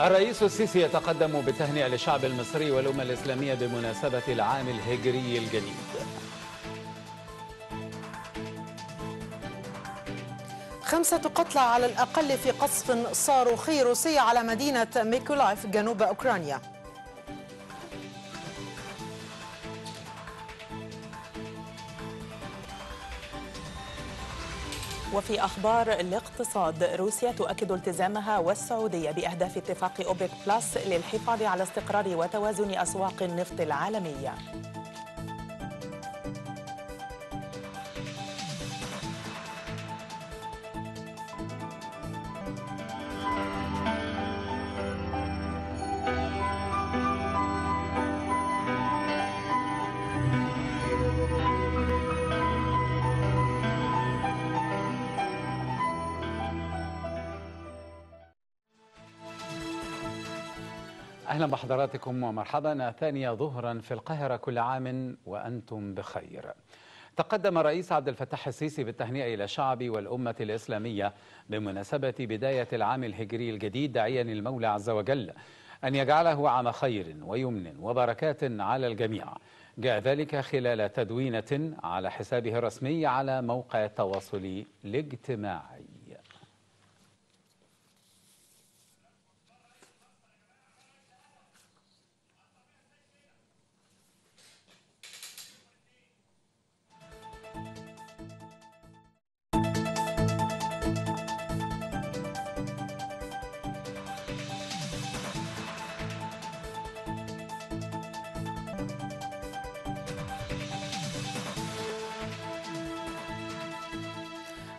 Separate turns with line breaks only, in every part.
الرئيس السيسي يتقدم بالتهنئة للشعب المصري والأمة الإسلامية بمناسبة العام الهجري الجديد
خمسة قتلى على الأقل في قصف صاروخي روسي على مدينة ميكولايف جنوب أوكرانيا وفي
أخبار الاقتصاد روسيا تؤكد التزامها والسعودية بأهداف اتفاق أوبك بلس للحفاظ على استقرار وتوازن أسواق النفط العالمية
أهلا بحضراتكم ومرحبا ثانية ظهرا في القاهرة كل عام وأنتم بخير تقدم الرئيس عبد الفتاح السيسي بالتهنئة إلى الشعب والأمة الإسلامية بمناسبة بداية العام الهجري الجديد داعيا المولى عز وجل أن يجعله عام خير ويمن وبركات على الجميع جاء ذلك خلال تدوينة على حسابه الرسمي على موقع التواصل الاجتماعي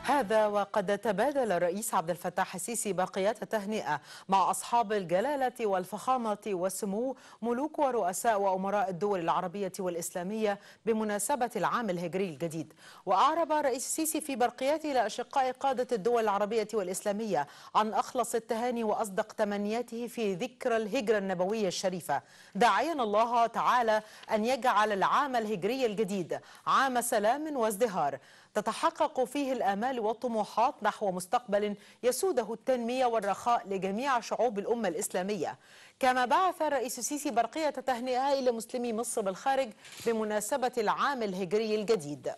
هذا وقد تبادل الرئيس عبد الفتاح السيسي باقيات التهنئة مع أصحاب الجلالة والفخامة والسمو ملوك ورؤساء وأمراء الدول العربية والإسلامية بمناسبة العام الهجري الجديد وأعرب الرئيس السيسي في برقياته إلى أشقاء قادة الدول العربية والإسلامية عن أخلص التهاني وأصدق تمنياته في ذكرى الهجرة النبوية الشريفة داعيا الله تعالى أن يجعل العام الهجري الجديد عام سلام وازدهار تتحقق فيه الآمال والطموحات نحو مستقبل يسوده التنمية والرخاء لجميع شعوب الأمة الإسلامية كما بعث الرئيس السيسي برقية تهنئة إلى مسلمي مصر بالخارج بمناسبة العام الهجري الجديد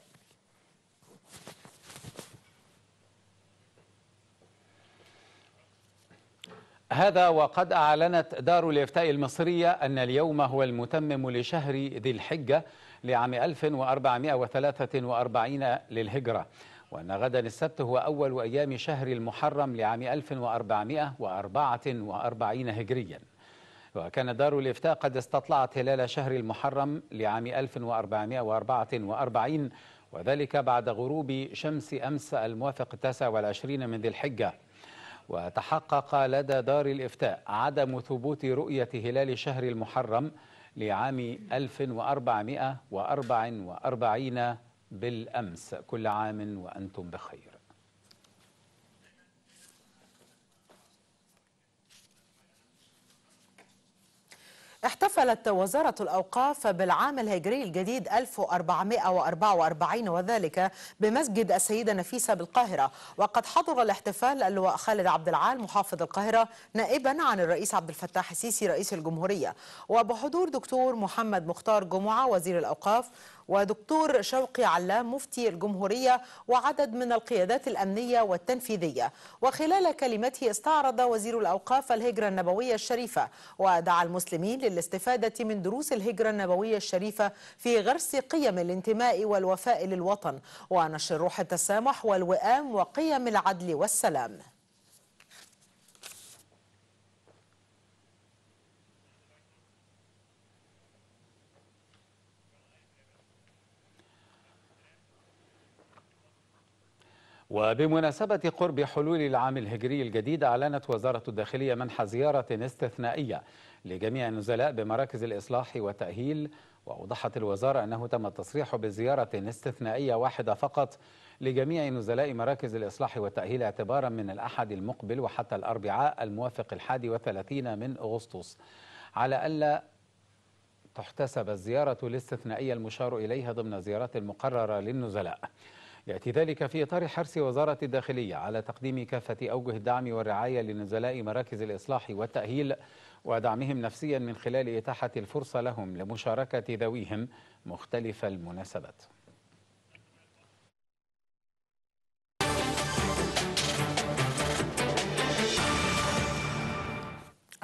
هذا وقد أعلنت دار الإفتاء المصرية أن اليوم هو المتمم لشهر ذي الحجة لعام 1443 للهجرة وأن غدا السبت هو أول أيام شهر المحرم لعام 1444 هجريا وكان دار الإفتاء قد استطلعت هلال شهر المحرم لعام 1444 وذلك بعد غروب شمس أمس الموافق 29 من ذي الحجة وتحقق لدى دار الإفتاء عدم ثبوت رؤية هلال شهر المحرم لعام 1444 بالأمس كل عام وأنتم بخير
احتفلت وزارة الأوقاف بالعام الهجري الجديد 1444 وذلك بمسجد السيدة نفيسة بالقاهرة وقد حضر الاحتفال اللواء خالد عبد العال محافظ القاهرة نائبا عن الرئيس عبد الفتاح السيسي رئيس الجمهورية وبحضور دكتور محمد مختار جمعة وزير الأوقاف ودكتور شوقي علام مفتي الجمهورية وعدد من القيادات الأمنية والتنفيذية وخلال كلمته استعرض وزير الأوقاف الهجرة النبوية الشريفة ودعا المسلمين للاستفادة من دروس الهجرة النبوية الشريفة في غرس قيم الانتماء والوفاء للوطن ونشر روح التسامح والوئام وقيم العدل والسلام
وبمناسبة قرب حلول العام الهجري الجديد أعلنت وزارة الداخلية منح زيارة استثنائية لجميع النزلاء بمراكز الإصلاح والتأهيل وأوضحت الوزارة أنه تم التصريح بزيارة استثنائية واحدة فقط لجميع نزلاء مراكز الإصلاح والتأهيل اعتبارا من الأحد المقبل وحتى الأربعاء الموافق الحادي وثلاثين من أغسطس على ألا تحتسب الزيارة الاستثنائية المشار إليها ضمن الزيارات المقررة للنزلاء يأتي ذلك في إطار حرص وزارة الداخلية على تقديم كافة أوجه الدعم والرعاية لنزلاء مراكز الإصلاح والتأهيل ودعمهم نفسيا من خلال إتاحة الفرصة لهم لمشاركة ذويهم مختلف المناسبات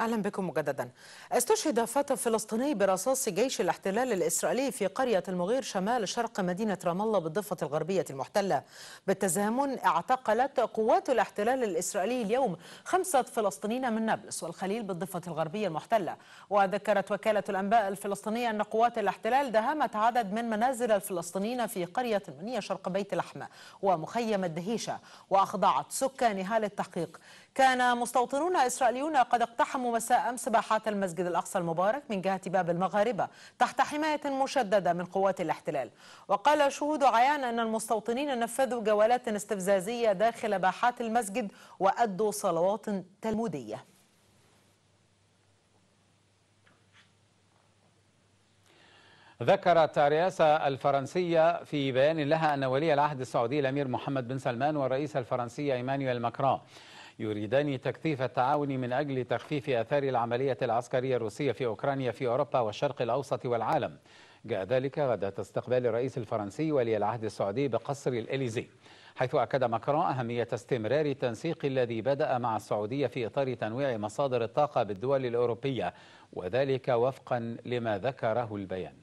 أهلا بكم مجددا استشهد فتى فلسطيني برصاص جيش الاحتلال الإسرائيلي في قرية المغير شمال شرق مدينة رام الله بالضفة الغربية المحتلة بالتزامن اعتقلت قوات الاحتلال الإسرائيلي اليوم خمسة فلسطينيين من نابلس والخليل بالضفة الغربية المحتلة وذكرت وكالة الأنباء الفلسطينية أن قوات الاحتلال دهمت عدد من منازل الفلسطينيين في قرية المنية شرق بيت لحمة ومخيم الدهيشة وأخضعت سكانها للتحقيق كان مستوطنون إسرائيليون قد اقتحموا مساء أمس باحات المسجد الأقصى المبارك من جهة باب المغاربة تحت حماية مشددة من قوات الاحتلال وقال شهود عيان أن المستوطنين نفذوا جولات استفزازية داخل باحات المسجد وأدوا صلوات تلمودية
ذكرت الرئاسة الفرنسية في بيان لها أن ولي العهد السعودي الأمير محمد بن سلمان والرئيس الفرنسي إيمانويل ماكرون يريدان تكثيف التعاون من أجل تخفيف أثار العملية العسكرية الروسية في أوكرانيا في أوروبا والشرق الأوسط والعالم جاء ذلك غدا استقبال الرئيس الفرنسي ولي العهد السعودي بقصر الإليزي حيث أكد ماكرون أهمية استمرار التنسيق الذي بدأ مع السعودية في إطار تنويع مصادر الطاقة بالدول الأوروبية وذلك وفقا لما ذكره البيان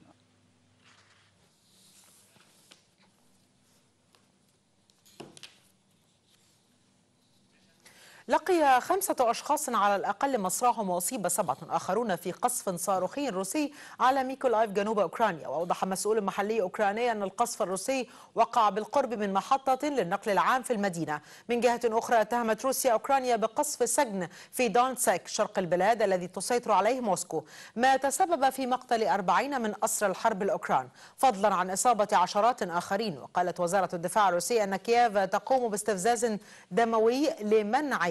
لقي خمسة أشخاص على الأقل مصرعهم وأصيب سبعة آخرون في قصف صاروخي روسي على ميكولايف جنوب أوكرانيا وأوضح مسؤول محلي أوكراني أن القصف الروسي وقع بالقرب من محطة للنقل العام في المدينة من جهة أخرى اتهمت روسيا أوكرانيا بقصف سجن في دونسك شرق البلاد الذي تسيطر عليه موسكو ما تسبب في مقتل أربعين من أسر الحرب الأوكران فضلا عن إصابة عشرات آخرين وقالت وزارة الدفاع الروسية أن كييف تقوم باستفزاز دموي لمنع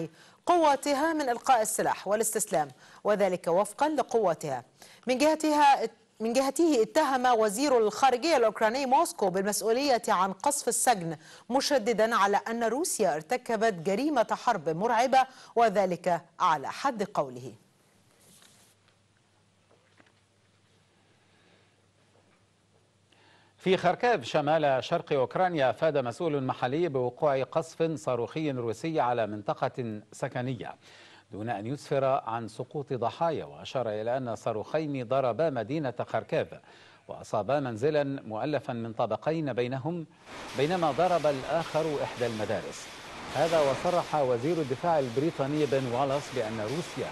قواتها قوتها من إلقاء السلاح والاستسلام وذلك وفقا لقوتها من جهتها من جهته اتهم وزير الخارجية الأوكراني موسكو بالمسؤولية عن قصف السجن مشددا على أن روسيا ارتكبت جريمة حرب مرعبة وذلك على حد قوله
في خركاف شمال شرق أوكرانيا أفاد مسؤول محلي بوقوع قصف صاروخي روسي على منطقة سكنية دون أن يسفر عن سقوط ضحايا وأشار إلى أن صاروخين ضربا مدينة خركاف وأصابا منزلا مؤلفا من طبقين بينهم بينما ضرب الآخر إحدى المدارس هذا وصرح وزير الدفاع البريطاني بن والاس بأن روسيا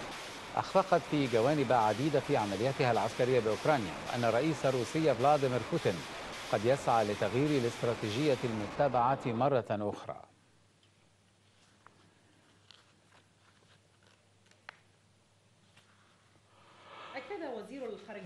أخفقت في جوانب عديدة في عملياتها العسكرية بأوكرانيا وأن الرئيس الروسي فلاديمير بوتين قد يسعى لتغيير الاستراتيجية المتبعة مرة أخرى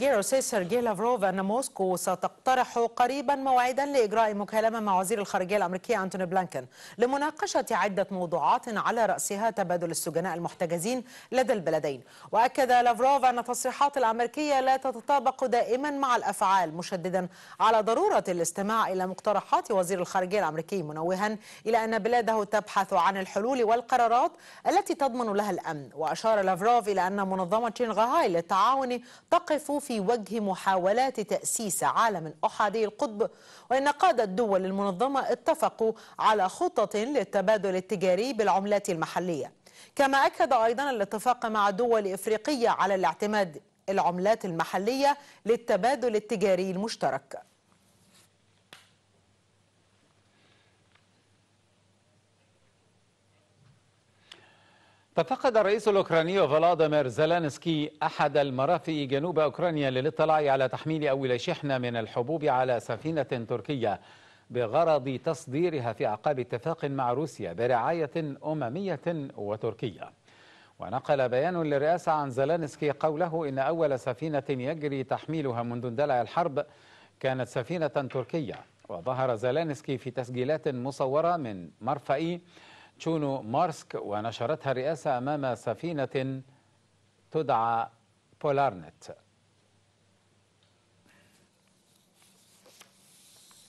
يرجي سيرجي لافروف أن موسكو ستقترح قريبا موعدا لإجراء مكالمة مع وزير الخارجية الأمريكية أنتوني بلانكن لمناقشة عدة موضوعات على رأسها تبادل السجناء المحتجزين لدى البلدين وأكد لافروف أن التصريحات الأمريكية لا تتطابق دائما مع الأفعال مشددا على ضرورة الاستماع إلى مقترحات وزير الخارجية الأمريكي منوها إلى أن بلاده تبحث عن الحلول والقرارات التي تضمن لها الأمن وأشار لافروف إلى أن منظمة شنغهاي للتعاون تقف في وجه محاولات تأسيس عالم أحادي القطب وإن قادة الدول المنظمة اتفقوا على خطط للتبادل التجاري بالعملات المحلية كما أكد أيضا الاتفاق مع دول إفريقية على الاعتماد العملات المحلية للتبادل التجاري المشترك
تفقد الرئيس الأوكراني فلاديمير زلانسكي أحد المرافئ جنوب أوكرانيا للاطلاع على تحميل أول شحنة من الحبوب على سفينة تركية بغرض تصديرها في أعقاب اتفاق مع روسيا برعاية أممية وتركية ونقل بيان للرئاسة عن زلانسكي قوله إن أول سفينة يجري تحميلها منذ اندلع الحرب كانت سفينة تركية وظهر زلانسكي في تسجيلات مصورة من مرفأ تشونو مارسك ونشرتها الرئاسة أمام سفينة تدعى بولارنت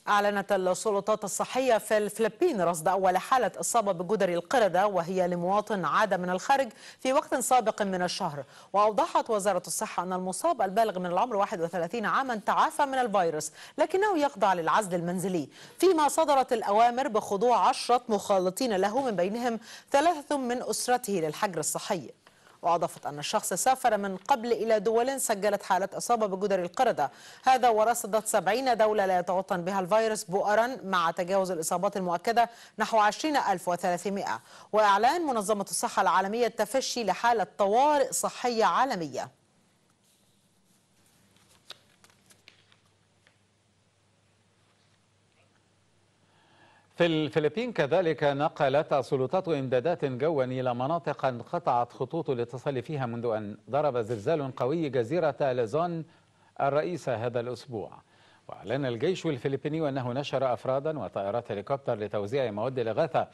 أعلنت السلطات الصحية في الفلبين رصد أول حالة إصابة بجدري القردة وهي لمواطن عاد من الخارج في وقت سابق من الشهر وأوضحت وزارة الصحة أن المصاب البالغ من العمر 31 عاما تعافى من الفيروس لكنه يخضع للعزل المنزلي فيما صدرت الأوامر بخضوع عشرة مخالطين له من بينهم ثلاثة من أسرته للحجر الصحي وأضافت أن الشخص سافر من قبل إلى دول سجلت حالة إصابة بجدر القردة هذا ورصدت 70 دولة لا يتوطن بها الفيروس بؤرا مع تجاوز الإصابات المؤكدة نحو 20300 وإعلان منظمة الصحة العالمية التفشي لحالة طوارئ صحية عالمية
في الفلبين كذلك نقلت السلطات إمدادات جوا إلى مناطق انقطعت خطوط الاتصال فيها منذ أن ضرب زلزال قوي جزيرة لازون الرئيسة هذا الأسبوع وأعلن الجيش الفلبيني أنه نشر أفرادا وطائرات هليكوبتر لتوزيع مواد الإغاثة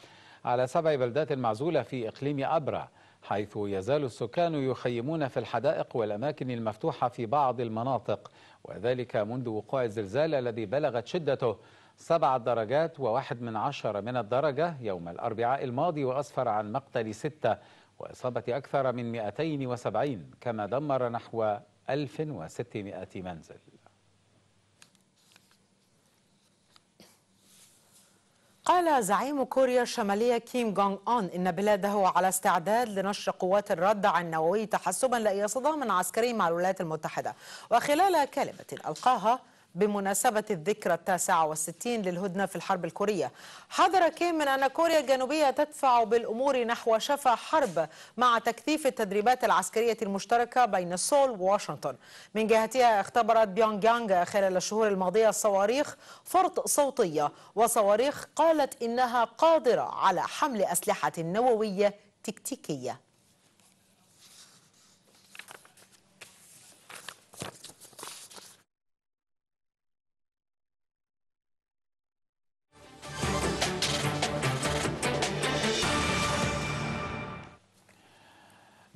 على سبع بلدات معزولة في إقليم أبرا حيث يزال السكان يخيمون في الحدائق والأماكن المفتوحة في بعض المناطق وذلك منذ وقوع الزلزال الذي بلغت شدته سبع درجات وواحد من عشرة من الدرجة يوم الأربعاء الماضي وأسفر عن مقتل ستة وإصابة أكثر من 270 كما دمر نحو 1600 منزل
قال زعيم كوريا الشمالية كيم جونغ أون إن بلاده على استعداد لنشر قوات الرد عن النووي تحسبا لأي صدام عسكري مع الولايات المتحدة وخلال كلمة ألقاها بمناسبة الذكرى التاسعة والستين للهدنة في الحرب الكورية حذر كيم من أن كوريا الجنوبية تدفع بالأمور نحو شفا حرب مع تكثيف التدريبات العسكرية المشتركة بين سول وواشنطن من جهتها اختبرت بيونج يانغ خلال الشهور الماضية صواريخ فرط صوتية وصواريخ قالت إنها قادرة على حمل أسلحة نووية تكتيكية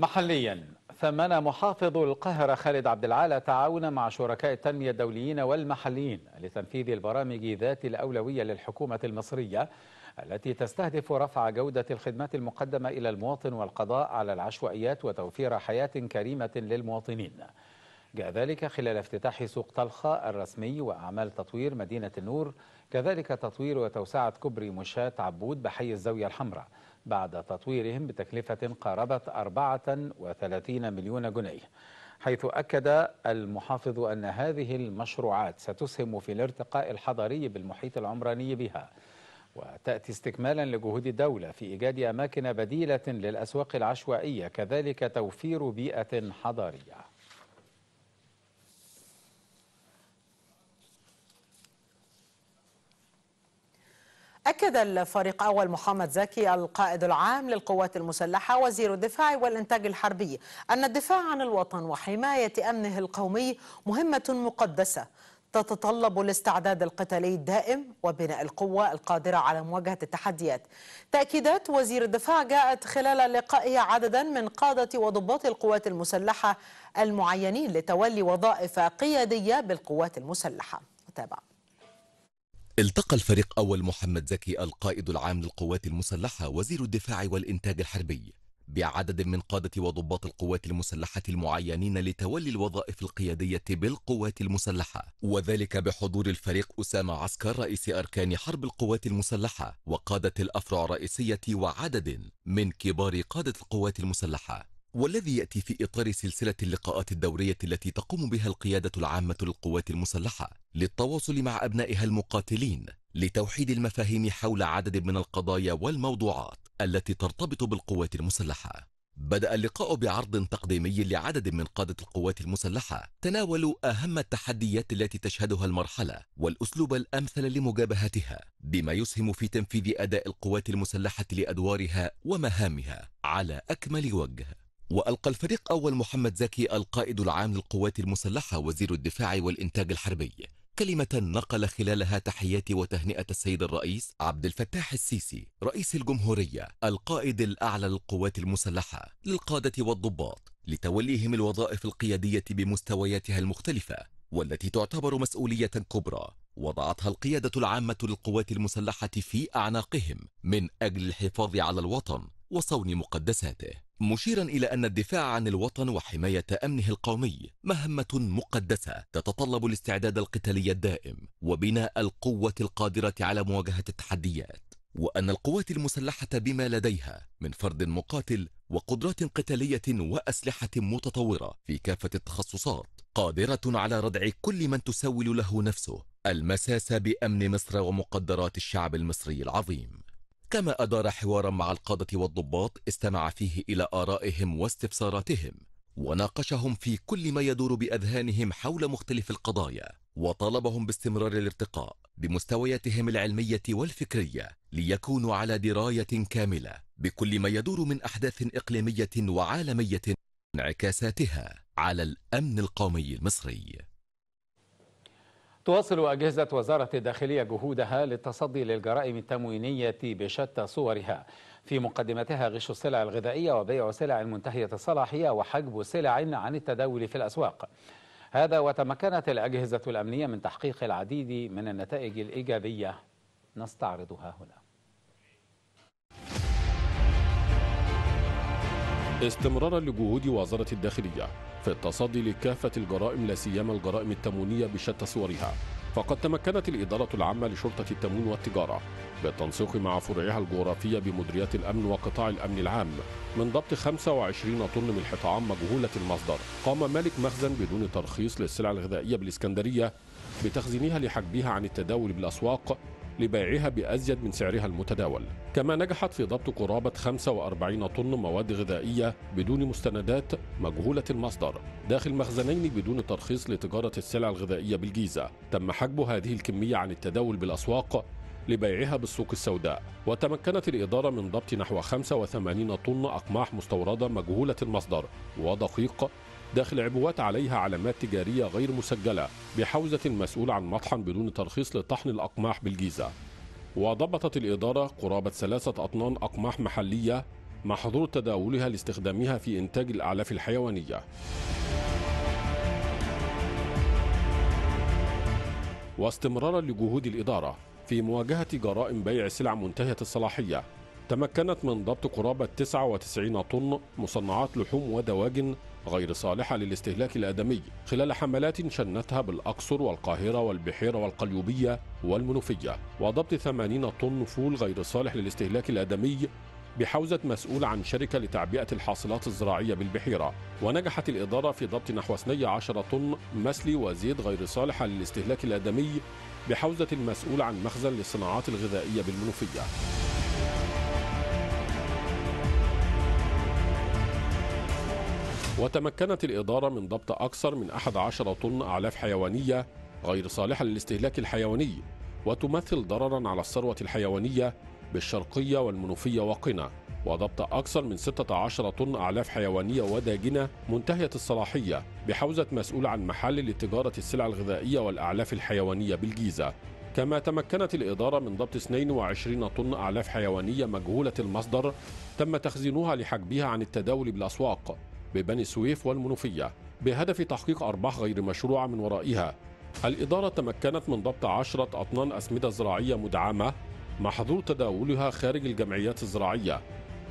محليا ثمن محافظ القاهرة خالد عبد العال تعاون مع شركاء التنمية الدوليين والمحليين لتنفيذ البرامج ذات الأولوية للحكومة المصرية التي تستهدف رفع جودة الخدمات المقدمة إلى المواطن والقضاء على العشوائيات وتوفير حياة كريمة للمواطنين جاء ذلك خلال افتتاح سوق طلخة الرسمي وأعمال تطوير مدينة النور كذلك تطوير وتوسعة كوبري مشاة عبود بحي الزاوية الحمراء بعد تطويرهم بتكلفة قاربت 34 مليون جنيه حيث أكد المحافظ أن هذه المشروعات ستسهم في الارتقاء الحضري بالمحيط العمراني بها وتأتي استكمالا لجهود الدولة في إيجاد أماكن بديلة للأسواق العشوائية كذلك توفير بيئة حضارية
أكد الفريق أول محمد زكي القائد العام للقوات المسلحة وزير الدفاع والإنتاج الحربي أن الدفاع عن الوطن وحماية أمنه القومي مهمة مقدسة تتطلب الاستعداد القتالي الدائم وبناء القوة القادرة على مواجهة التحديات تأكيدات وزير الدفاع جاءت خلال لقائه عددا من قادة وضباط القوات المسلحة المعينين لتولي وظائف قيادية بالقوات المسلحة تابع
التقى الفريق أول محمد زكي القائد العام للقوات المسلحة وزير الدفاع والإنتاج الحربي بعدد من قادة وضباط القوات المسلحة المعينين لتولي الوظائف القيادية بالقوات المسلحة وذلك بحضور الفريق أسامة عسكر رئيس أركان حرب القوات المسلحة وقادة الأفرع الرئيسية وعدد من كبار قادة القوات المسلحة والذي يأتي في إطار سلسلة اللقاءات الدورية التي تقوم بها القيادة العامة للقوات المسلحة للتواصل مع أبنائها المقاتلين لتوحيد المفاهيم حول عدد من القضايا والموضوعات التي ترتبط بالقوات المسلحة بدأ اللقاء بعرض تقديمي لعدد من قادة القوات المسلحة تناولوا أهم التحديات التي تشهدها المرحلة والأسلوب الأمثل لمجابهتها بما يسهم في تنفيذ أداء القوات المسلحة لأدوارها ومهامها على أكمل وجه وألقى الفريق أول محمد زكي القائد العام للقوات المسلحة وزير الدفاع والإنتاج الحربي كلمة نقل خلالها تحيات وتهنئة السيد الرئيس عبد الفتاح السيسي رئيس الجمهورية القائد الأعلى للقوات المسلحة للقادة والضباط لتوليهم الوظائف القيادية بمستوياتها المختلفة والتي تعتبر مسؤولية كبرى وضعتها القيادة العامة للقوات المسلحة في أعناقهم من أجل الحفاظ على الوطن وصون مقدساته مشيرا إلى أن الدفاع عن الوطن وحماية أمنه القومي مهمة مقدسة تتطلب الاستعداد القتالي الدائم وبناء القوة القادرة على مواجهة التحديات وأن القوات المسلحة بما لديها من فرد مقاتل وقدرات قتالية وأسلحة متطورة في كافة التخصصات قادرة على ردع كل من تسول له نفسه المساس بأمن مصر ومقدرات الشعب المصري العظيم كما أدار حوارا مع القادة والضباط استمع فيه إلى آرائهم واستفساراتهم وناقشهم في كل ما يدور بأذهانهم حول مختلف القضايا وطالبهم باستمرار الارتقاء بمستوياتهم العلمية والفكرية ليكونوا على دراية كاملة بكل ما يدور من أحداث إقليمية وعالمية انعكاساتها على الأمن القومي المصري
تواصل أجهزة وزارة الداخلية جهودها للتصدي للجرائم التموينية بشتى صورها في مقدمتها غش السلع الغذائية وبيع سلع منتهية الصلاحية وحجب سلع عن التداول في الأسواق هذا وتمكنت الأجهزة الأمنية من تحقيق العديد من النتائج الإيجابية نستعرضها هنا
استمرارا لجهود وزارة الداخلية في التصدي لكافة الجرائم لا سيما الجرائم التموينية بشتى صورها فقد تمكنت الإدارة العامة لشرطة التموين والتجارة بالتنسيق مع فرعها الجغرافية بمديريات الأمن وقطاع الأمن العام من ضبط 25 طن من حطعام مجهولة المصدر قام مالك مخزن بدون ترخيص للسلع الغذائية بالإسكندرية بتخزينها لحجبها عن التداول بالأسواق لبيعها بأزيد من سعرها المتداول كما نجحت في ضبط قرابة 45 طن مواد غذائية بدون مستندات مجهولة المصدر داخل مخزنين بدون ترخيص لتجارة السلع الغذائية بالجيزة تم حجب هذه الكمية عن التداول بالأسواق لبيعها بالسوق السوداء وتمكنت الإدارة من ضبط نحو 85 طن أقماح مستوردة مجهولة المصدر ودقيق داخل عبوات عليها علامات تجارية غير مسجلة بحوزة المسؤول عن مطحن بدون ترخيص لطحن الأقماح بالجيزة وضبطت الإدارة قرابة ثلاثة أطنان أقماح محلية مع حضور تداولها لاستخدامها في إنتاج الأعلاف الحيوانية واستمرارا لجهود الإدارة في مواجهة جرائم بيع سلع منتهية الصلاحية تمكنت من ضبط قرابة 99 طن مصنعات لحوم ودواجن غير صالحة للاستهلاك الآدمي خلال حملات شنتها بالأقصر والقاهرة والبحيرة والقليوبية والمنوفية وضبط 80 طن فول غير صالح للاستهلاك الآدمي بحوزة مسؤول عن شركة لتعبئة الحاصلات الزراعية بالبحيرة ونجحت الإدارة في ضبط نحو 12 طن مسلي وزيت غير صالحة للاستهلاك الآدمي بحوزة المسؤول عن مخزن للصناعات الغذائية بالمنوفية وتمكنت الإدارة من ضبط أكثر من 11 طن أعلاف حيوانية غير صالحة للاستهلاك الحيواني وتمثل ضررا على الثروة الحيوانية بالشرقية والمنوفية وقنا وضبط أكثر من 16 طن أعلاف حيوانية وداجنة منتهية الصلاحية بحوزة مسؤول عن محل لتجارة السلع الغذائية والأعلاف الحيوانية بالجيزة كما تمكنت الإدارة من ضبط 22 طن أعلاف حيوانية مجهولة المصدر تم تخزينها لحجبها عن التداول بالأسواق ببني سويف والمنوفية بهدف تحقيق أرباح غير مشروعة من ورائها الإدارة تمكنت من ضبط عشرة أطنان أسمدة زراعية مدعمة محظور تداولها خارج الجمعيات الزراعية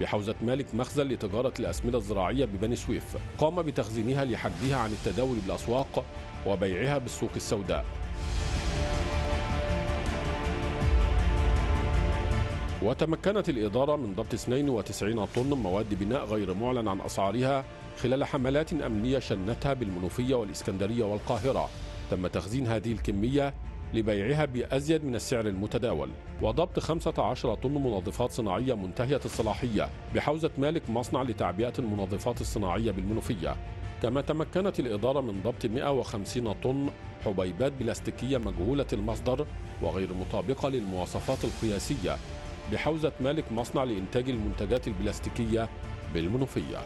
بحوزة مالك مخزن لتجارة الأسمدة الزراعية ببني سويف قام بتخزينها لحجزها عن التداول بالأسواق وبيعها بالسوق السوداء وتمكنت الإدارة من ضبط 92 طن مواد بناء غير معلن عن أسعارها خلال حملات أمنية شنتها بالمنوفية والإسكندرية والقاهرة تم تخزين هذه الكمية لبيعها بأزيد من السعر المتداول وضبط 15 طن منظفات صناعية منتهية الصلاحية بحوزة مالك مصنع لتعبئة المنظفات الصناعية بالمنوفية كما تمكنت الإدارة من ضبط 150 طن حبيبات بلاستيكية مجهولة المصدر وغير مطابقة للمواصفات القياسية بحوزة مالك مصنع لإنتاج المنتجات البلاستيكية بالمنوفية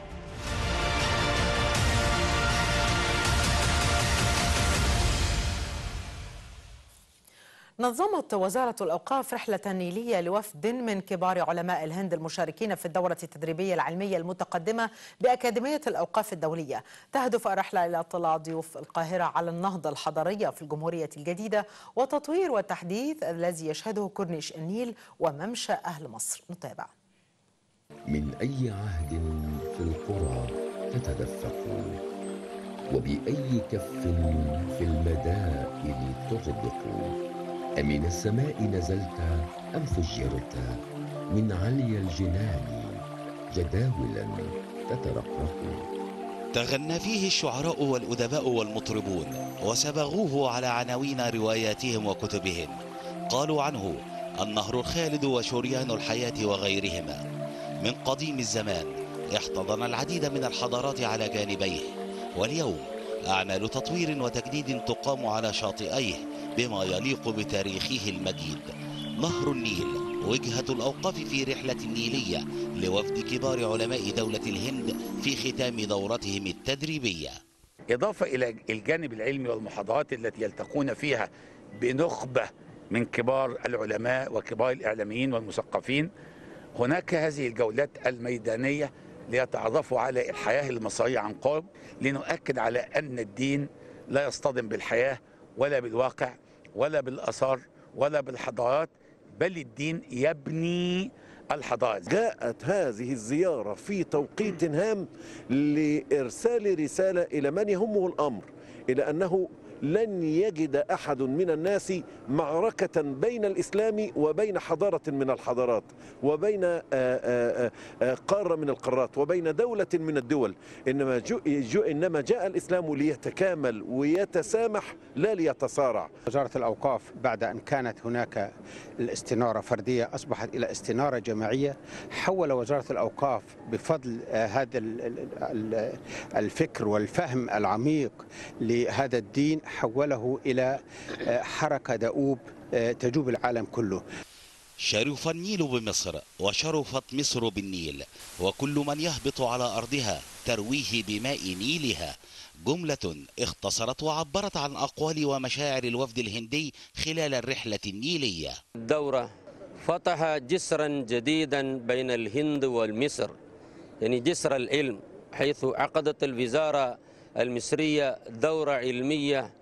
نظمت وزارة الأوقاف رحلة نيلية لوفد من كبار علماء الهند المشاركين في الدورة التدريبية العلمية المتقدمة بأكاديمية الأوقاف الدولية تهدف الرحلة إلى اطلاع ضيوف القاهرة على النهضة الحضارية في الجمهورية الجديدة وتطوير وتحديث الذي يشهده كورنيش النيل وممشى أهل مصر نتابع
من أي عهد في القرى تتدفق وبأي كف في المدائن تطبق أمن السماء نزلت أم فجرت من علي الجنان جداولا تترقق
تغنى فيه الشعراء والأدباء والمطربون وسبغوه على عناوين رواياتهم وكتبهم قالوا عنه النهر الخالد وشريان الحياة وغيرهما من قديم الزمان احتضن العديد من الحضارات على جانبيه واليوم أعمال تطوير وتجديد تقام على شاطئيه بما يليق بتاريخه المجيد نهر النيل وجهة الأوقاف في رحلة نيلية لوفد كبار علماء دولة الهند في ختام دورتهم التدريبية إضافة إلى الجانب العلمي والمحاضرات التي يلتقون فيها بنخبة من كبار العلماء وكبار الإعلاميين والمثقفين هناك هذه الجولات الميدانية ليتعرفوا على الحياة المصرية عن قرب لنؤكد على أن الدين لا يصطدم بالحياة ولا بالواقع ولا بالآثار ولا بالحضارات بل الدين يبني الحضارة جاءت هذه
الزيارة في توقيت هام لإرسال رسالة إلى من يهمه الأمر إلى أنه لن يجد أحد من الناس معركة بين الإسلام وبين حضارة من الحضارات وبين آه، آه، آه، قارة من القارات وبين دولة من الدول إنما, جو إنما جاء الإسلام ليتكامل ويتسامح لا ليتصارع
وزارة الأوقاف بعد أن كانت هناك الاستنارة فردية أصبحت إلى استنارة جماعية حول وزارة الأوقاف بفضل هذا الفكر والفهم العميق لهذا الدين حوله إلى آه، حركة دؤوب آه، تجوب العالم كله
شرف النيل بمصر وشرفت مصر بالنيل وكل من يهبط على أرضها ترويه بماء نيلها جملة اختصرت وعبرت عن أقوال ومشاعر الوفد الهندي خلال الرحلة النيلية الدورة فتح جسرا جديدا بين الهند والمصر يعني جسر العلم حيث عقدت الوزارة المصرية دورة علمية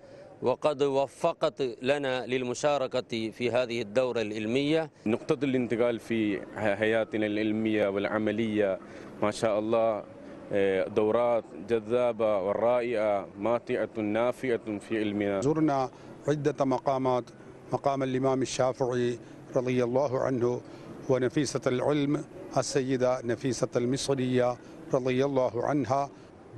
وقد وفقت لنا للمشاركة في
هذه الدورة العلمية نقطة الانتقال في حياتنا العلمية والعملية ما شاء الله آه، دورات جذابة ورائعة ماتعة نافئة في علمنا
زرنا عدة مقامات مقام الإمام الشافعي رضي الله عنه ونفيسة العلم السيدة نفيسة المصرية رضي الله عنها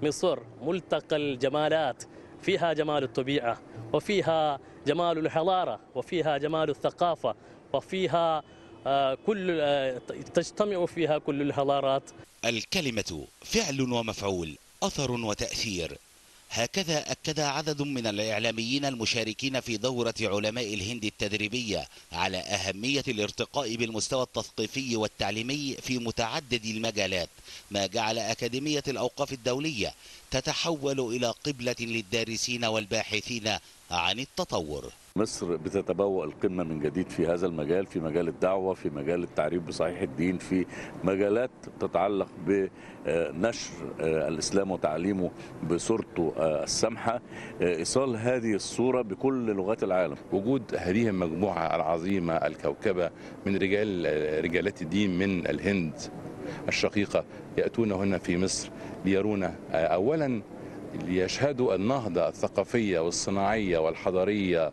مصر ملتقى الجمالات فيها جمال الطبيعة وفيها جمال الحضارة وفيها جمال الثقافة وفيها آه، كل آه، تجتمع فيها كل الحضارات
الكلمة فعل ومفعول أثر وتأثير هكذا أكد عدد من الإعلاميين المشاركين في دورة علماء الهند التدريبية على أهمية الارتقاء بالمستوى التثقيفي والتعليمي في متعدد المجالات ما جعل أكاديمية الأوقاف الدولية تتحول إلى قبلة للدارسين والباحثين عن التطور
مصر بتتبوأ القمة من جديد في هذا المجال في مجال الدعوة في مجال التعريف بصحيح الدين في مجالات تتعلق بنشر آه، الإسلام وتعليمه بصورته آه، السمحة آه، إيصال هذه الصورة بكل لغات العالم وجود هذه المجموعة العظيمة الكوكبة من رجال رجالات الدين من الهند الشقيقة يأتون هنا في مصر ليرون أولا ليشهدوا النهضة الثقافية والصناعية والحضارية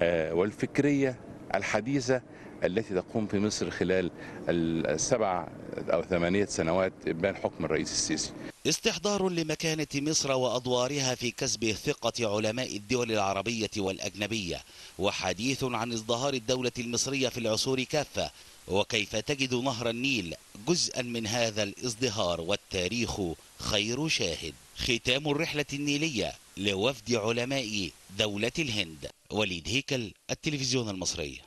آه، والفكرية الحديثة التي تقوم في مصر خلال السبع أو ثمانية سنوات
بين حكم الرئيس السيسي استحضار لمكانة مصر وأدوارها في كسب ثقة علماء الدول العربية والأجنبية وحديث عن ازدهار الدولة المصرية في العصور كافة وكيف تجد نهر النيل جزءا من هذا الازدهار والتاريخ خير شاهد ختام الرحلة النيلية لوفد علماء دولة الهند وليد هيكل التلفزيون المصري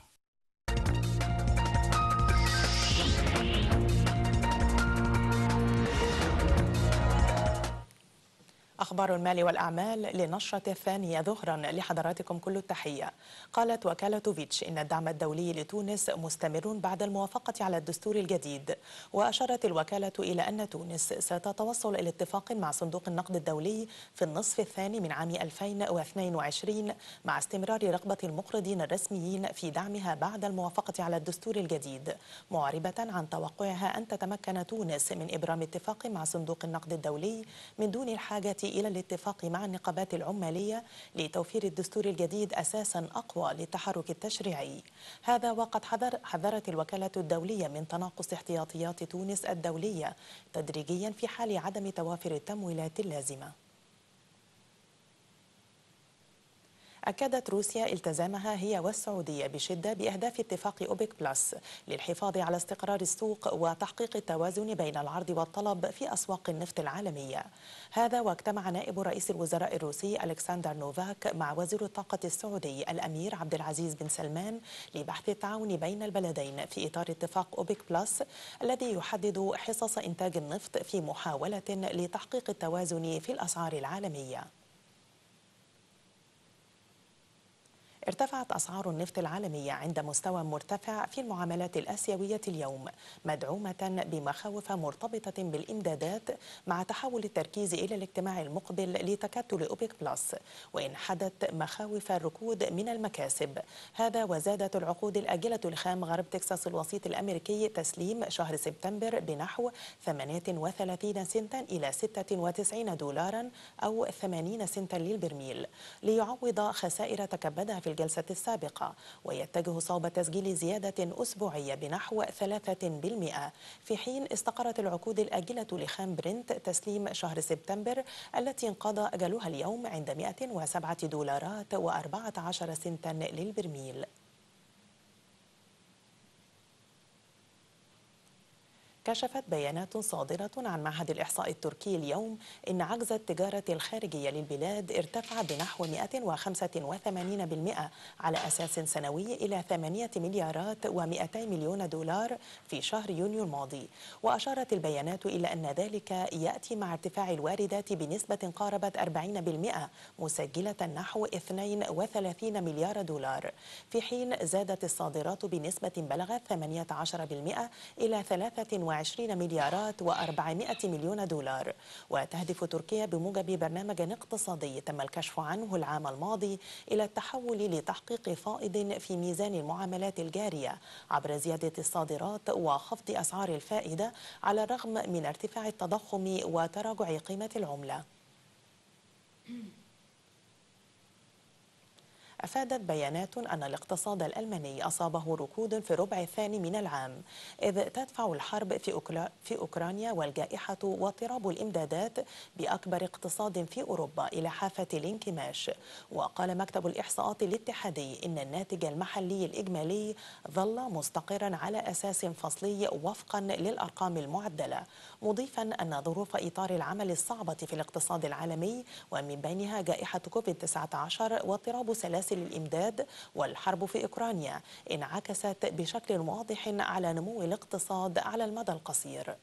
أخبار المال والأعمال لنشرة الثانية ظهرا لحضراتكم كل التحية قالت وكالة فيتش إن الدعم الدولي لتونس مستمر بعد الموافقة على الدستور الجديد وأشارت الوكالة إلى أن تونس ستتوصل إلى اتفاق مع صندوق النقد الدولي في النصف الثاني من عام 2022 مع استمرار رغبة المقرضين الرسميين في دعمها بعد الموافقة على الدستور الجديد معربة عن توقعها أن تتمكن تونس من إبرام اتفاق مع صندوق النقد الدولي من دون الحاجة إلى الاتفاق مع النقابات العمالية لتوفير الدستور الجديد أساسا أقوى للتحرك التشريعي هذا وقد حذر حذرت الوكالة الدولية من تناقص احتياطيات تونس الدولية تدريجيا في حال عدم توافر التمويلات اللازمة أكدت روسيا التزامها هي والسعودية بشدة بأهداف اتفاق أوبك بلس للحفاظ على استقرار السوق وتحقيق التوازن بين العرض والطلب في أسواق النفط العالمية هذا واجتمع نائب رئيس الوزراء الروسي ألكسندر نوفاك مع وزير الطاقة السعودي الأمير عبد العزيز بن سلمان لبحث التعاون بين البلدين في إطار اتفاق أوبك بلس الذي يحدد حصص إنتاج النفط في محاولة لتحقيق التوازن في الأسعار العالمية ارتفعت أسعار النفط العالمية عند مستوى مرتفع في المعاملات الآسيوية اليوم مدعومة بمخاوف مرتبطة بالإمدادات مع تحول التركيز إلى الاجتماع المقبل لتكتل أوبيك بلس وإن حدت مخاوف الركود من المكاسب هذا وزادت العقود الآجلة الخام غرب تكساس الوسيط الأمريكي تسليم شهر سبتمبر بنحو 38 سنتا إلى 96 دولارا أو 80 سنتا للبرميل ليعوض خسائر تكبدها في الجلسة السابقة ويتجه صوب تسجيل زيادة أسبوعية بنحو 3% في حين استقرت العقود الآجلة لخام برنت تسليم شهر سبتمبر التي انقضى أجلها اليوم عند 107 دولارات و14 سنتا للبرميل كشفت بيانات صادرة عن معهد الإحصاء التركي اليوم أن عجز التجارة الخارجية للبلاد ارتفع بنحو 185% على أساس سنوي إلى 8 مليارات و200 مليون دولار في شهر يونيو الماضي وأشارت البيانات إلى أن ذلك يأتي مع ارتفاع الواردات بنسبة قاربت 40% مسجلة نحو 32 مليار دولار في حين زادت الصادرات بنسبة بلغت 18% إلى 3 22 مليارات و400 مليون دولار وتهدف تركيا بموجب برنامج اقتصادي تم الكشف عنه العام الماضي إلى التحول لتحقيق فائض في ميزان المعاملات الجارية عبر زيادة الصادرات وخفض أسعار الفائدة على الرغم من ارتفاع التضخم وتراجع قيمة العملة. أفادت بيانات أن الاقتصاد الألماني أصابه ركود في الربع الثاني من العام إذ تدفع الحرب في, أوكرا في أوكرانيا والجائحة واضطراب الإمدادات بأكبر اقتصاد في أوروبا إلى حافة الانكماش وقال مكتب الإحصاءات الاتحادي إن الناتج المحلي الإجمالي ظل مستقرا على أساس فصلي وفقا للأرقام المعدلة مضيفا أن ظروف إطار العمل الصعبة في الاقتصاد العالمي ومن بينها جائحة كوفيد 19 واضطراب سلاسل سلاسل الإمداد والحرب في أوكرانيا انعكست بشكل واضح على نمو الاقتصاد على المدى القصير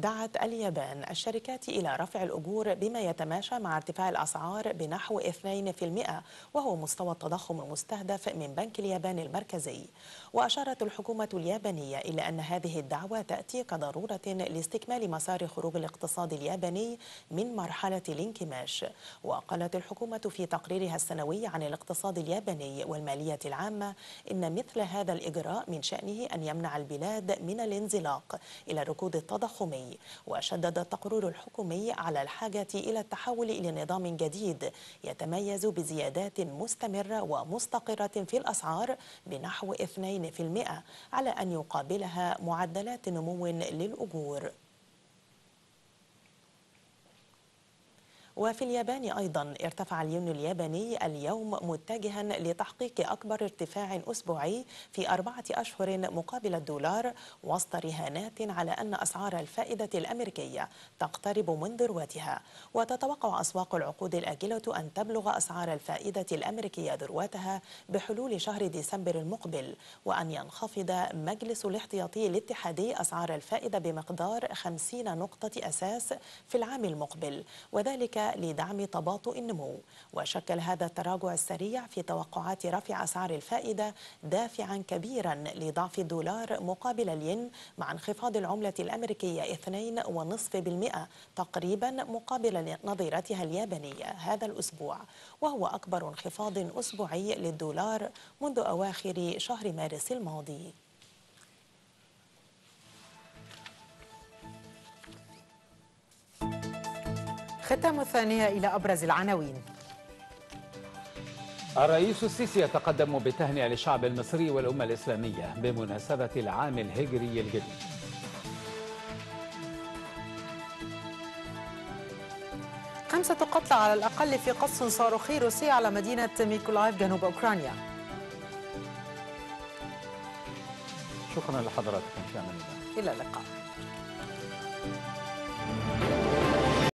دعت اليابان الشركات إلى رفع الأجور بما يتماشى مع ارتفاع الأسعار بنحو 2% وهو مستوى التضخم المستهدف من بنك اليابان المركزي وأشارت الحكومة اليابانية إلى أن هذه الدعوة تأتي كضرورة لاستكمال مسار خروج الاقتصاد الياباني من مرحلة الانكماش وقالت الحكومة في تقريرها السنوي عن الاقتصاد الياباني والمالية العامة إن مثل هذا الإجراء من شأنه أن يمنع البلاد من الانزلاق إلى الركود التضخمي وشدد التقرير الحكومي على الحاجة إلى التحول إلى نظام جديد يتميز بزيادات مستمرة ومستقرة في الأسعار بنحو 2% على أن يقابلها معدلات نمو للأجور وفي اليابان أيضا ارتفع الين الياباني اليوم متجها لتحقيق أكبر ارتفاع أسبوعي في أربعة أشهر مقابل الدولار وسط رهانات على أن أسعار الفائدة الأمريكية تقترب من ذروتها وتتوقع أسواق العقود الآجلة أن تبلغ أسعار الفائدة الأمريكية ذروتها بحلول شهر ديسمبر المقبل وأن ينخفض مجلس الاحتياطي الاتحادي أسعار الفائدة بمقدار 50 نقطة أساس في العام المقبل وذلك لدعم تباطؤ النمو وشكل هذا التراجع السريع في توقعات رفع أسعار الفائدة دافعا كبيرا لضعف الدولار مقابل الين مع انخفاض العملة الأمريكية 2.5% تقريبا مقابل نظيرتها اليابانية هذا الأسبوع وهو أكبر انخفاض أسبوعي للدولار منذ أواخر
شهر مارس الماضي ختام الثانية إلى أبرز العناوين
الرئيس السيسي يتقدم بتهنئة للشعب المصري والأمة الإسلامية بمناسبة العام الهجري الجديد
خمسة قتلى على الأقل في قصف صاروخي روسي على مدينة ميكولايف جنوب أوكرانيا
شكرا لحضراتكم في أمان
الله إلى اللقاء